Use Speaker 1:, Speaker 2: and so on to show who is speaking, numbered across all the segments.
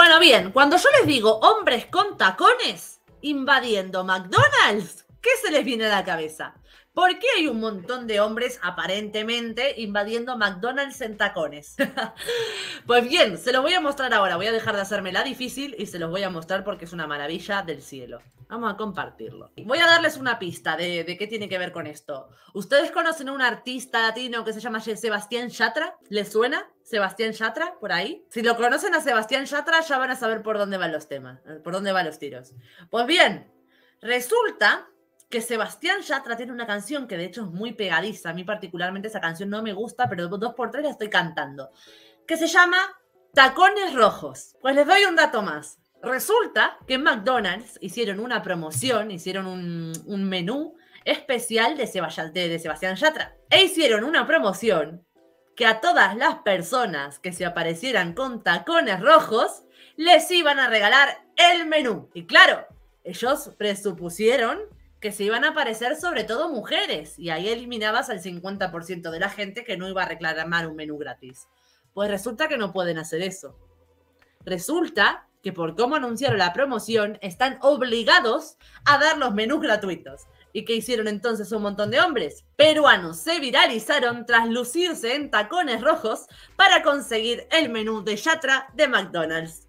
Speaker 1: Bueno, bien, cuando yo les digo hombres con tacones invadiendo McDonald's, ¿qué se les viene a la cabeza? ¿Por qué hay un montón de hombres aparentemente invadiendo McDonald's en tacones? pues bien, se los voy a mostrar ahora. Voy a dejar de hacerme la difícil y se los voy a mostrar porque es una maravilla del cielo. Vamos a compartirlo. Voy a darles una pista de, qué tiene que ver con esto. ¿Ustedes conocen a un artista latino que se llama Sebastián Yatra? ¿Les suena? Sebastián Yatra, por ahí. Si lo conocen a Sebastián Yatra, ya van a saber por dónde van los temas, eh, por dónde van los tiros. Pues bien, resulta que Sebastián Yatra tiene una canción que de hecho es muy pegadiza. A mí particularmente esa canción no me gusta, pero dos por tres la estoy cantando. Que se llama Tacones Rojos. Pues les doy un dato más. Resulta que en McDonald's hicieron una promoción, hicieron un, menú especial de, de Sebastián Yatra. E hicieron una promoción que a todas las personas que se aparecieran con tacones rojos les iban a regalar el menú. Y claro, ellos presupusieron que se iban a aparecer sobre todo mujeres y ahí eliminabas al 50% de la gente que no iba a reclamar un menú gratis. Pues resulta que no pueden hacer eso. Resulta que por cómo anunciaron la promoción están obligados a dar los menús gratuitos. ¿Y qué hicieron entonces un montón de hombres? Peruanos se viralizaron tras lucirse en tacones rojos para conseguir el menú de Yatra de McDonald's.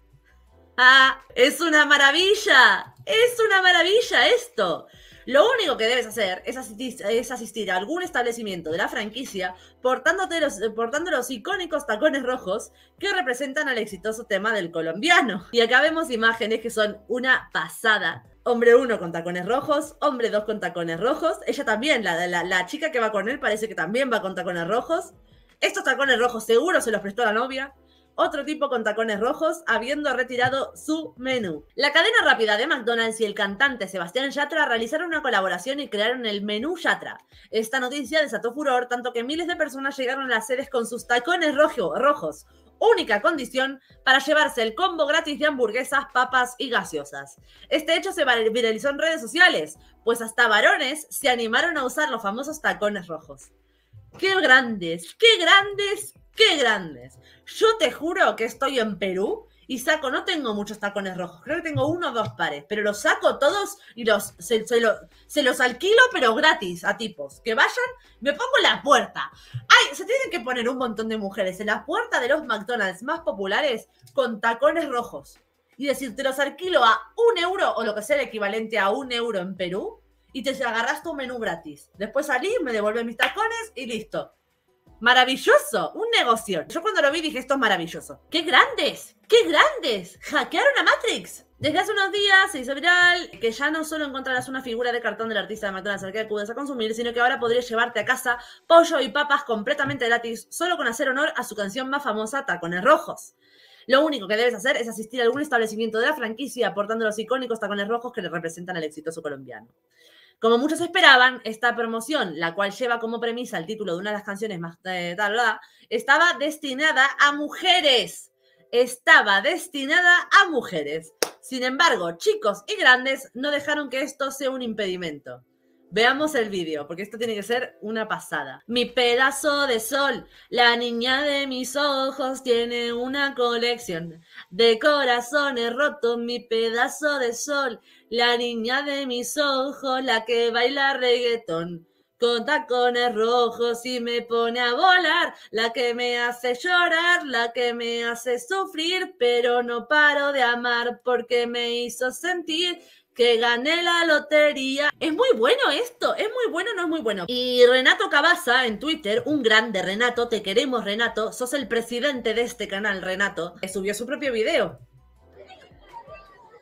Speaker 1: ¡Ah! ¡Es una maravilla! ¡Es una maravilla esto! Lo único que debes hacer es asistir, a algún establecimiento de la franquicia portándote los, portando los icónicos tacones rojos que representan al exitoso tema del colombiano. Y acá vemos imágenes que son una pasada. Hombre 1 con tacones rojos, hombre 2 con tacones rojos. Ella también, la, la chica que va con él parece que también va con tacones rojos. Estos tacones rojos seguro se los prestó la novia otro tipo con tacones rojos, habiendo retirado su menú. La cadena rápida de McDonald's y el cantante Sebastián Yatra realizaron una colaboración y crearon el menú Yatra. Esta noticia desató furor, tanto que miles de personas llegaron a las sedes con sus tacones rojos, única condición para llevarse el combo gratis de hamburguesas, papas y gaseosas. Este hecho se viralizó en redes sociales, pues hasta varones se animaron a usar los famosos tacones rojos. ¡Qué grandes! ¡Qué grandes! ¡Qué grandes! Yo te juro que estoy en Perú y saco, no tengo muchos tacones rojos, creo que tengo uno o dos pares, pero los saco todos y los se, los alquilo, pero gratis a tipos. Que vayan, me pongo en la puerta. Ay, se tienen que poner un montón de mujeres en la puerta de los McDonald's más populares con tacones rojos. Y decir, te los alquilo a un euro o lo que sea el equivalente a un euro en Perú y te agarras tu menú gratis. Después salí, me devuelve mis tacones y listo. Maravilloso, un negocio. Yo cuando lo vi dije, esto es maravilloso. ¡Qué grandes! ¡Qué grandes! ¡Hackearon a Matrix! Desde hace unos días se hizo viral que ya no solo encontrarás una figura de cartón del artista de McDonald's al que acudes a consumir, sino que ahora podrías llevarte a casa pollo y papas completamente gratis, solo con hacer honor a su canción más famosa, Tacones Rojos. Lo único que debes hacer es asistir a algún establecimiento de la franquicia aportando los icónicos tacones rojos que le representan al exitoso colombiano. Como muchos esperaban, esta promoción, la cual lleva como premisa el título de una de las canciones más eh, estaba destinada a mujeres. Estaba destinada a mujeres. Sin embargo, chicos y grandes no dejaron que esto sea un impedimento. Veamos el vídeo, porque esto tiene que ser una pasada. Mi pedazo de sol, la niña de mis ojos tiene una colección de corazones rotos. Mi pedazo de sol, la niña de mis ojos, la que baila reggaetón con tacones rojos y me pone a volar, la que me hace llorar, la que me hace sufrir, pero no paro de amar porque me hizo sentir que gané la lotería. Es muy bueno esto, es muy bueno, no es muy bueno. Y Renato Cabaza en Twitter, un grande Renato, te queremos Renato, sos el presidente de este canal Renato, que subió su propio video.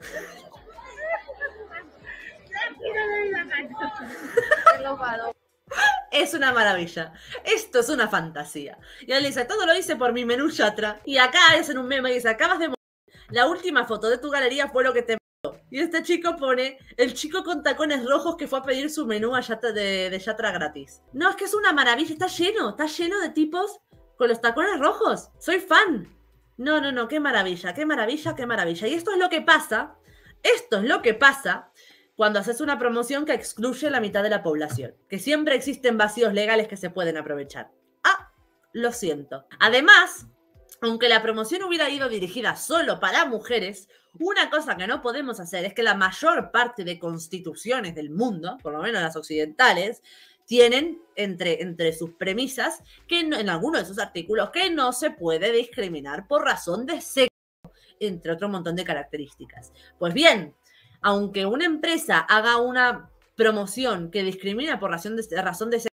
Speaker 1: Es una maravilla. Esto es una fantasía. Y él dice, todo lo hice por mi menú chatra. Y acá es en un meme y dice, acabas de... La última foto de tu galería fue lo que te y este chico pone el chico con tacones rojos que fue a pedir su menú a de, Yatra gratis. No, es que es una maravilla, está lleno, está lleno de tipos con los tacones rojos. Soy fan. No, no, no, qué maravilla, qué maravilla, qué maravilla. Y esto es lo que pasa, esto es lo que pasa cuando haces una promoción que excluye la mitad de la población, que siempre existen vacíos legales que se pueden aprovechar. Ah, lo siento. Además, aunque la promoción hubiera ido dirigida solo para mujeres, una cosa que no podemos hacer es que la mayor parte de constituciones del mundo, por lo menos las occidentales, tienen entre, entre sus premisas, que en, alguno de sus artículos, que no se puede discriminar por razón de sexo, entre otro montón de características. Pues bien, aunque una empresa haga una promoción que discrimina por razón de, razón de sexo,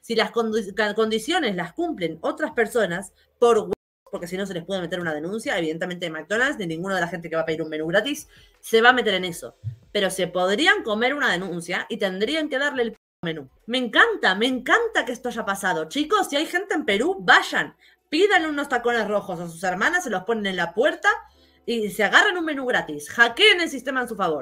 Speaker 1: si las condiciones las cumplen otras personas, por porque si no se les puede meter una denuncia, evidentemente de McDonald's, ni ninguna de la gente que va a pedir un menú gratis se va a meter en eso. Pero se podrían comer una denuncia y tendrían que darle el menú. Me encanta, me encanta que esto haya pasado. Chicos, si hay gente en Perú, vayan, pídanle unos tacones rojos a sus hermanas, se los ponen en la puerta y se agarran un menú gratis. Hackeen el sistema en su favor.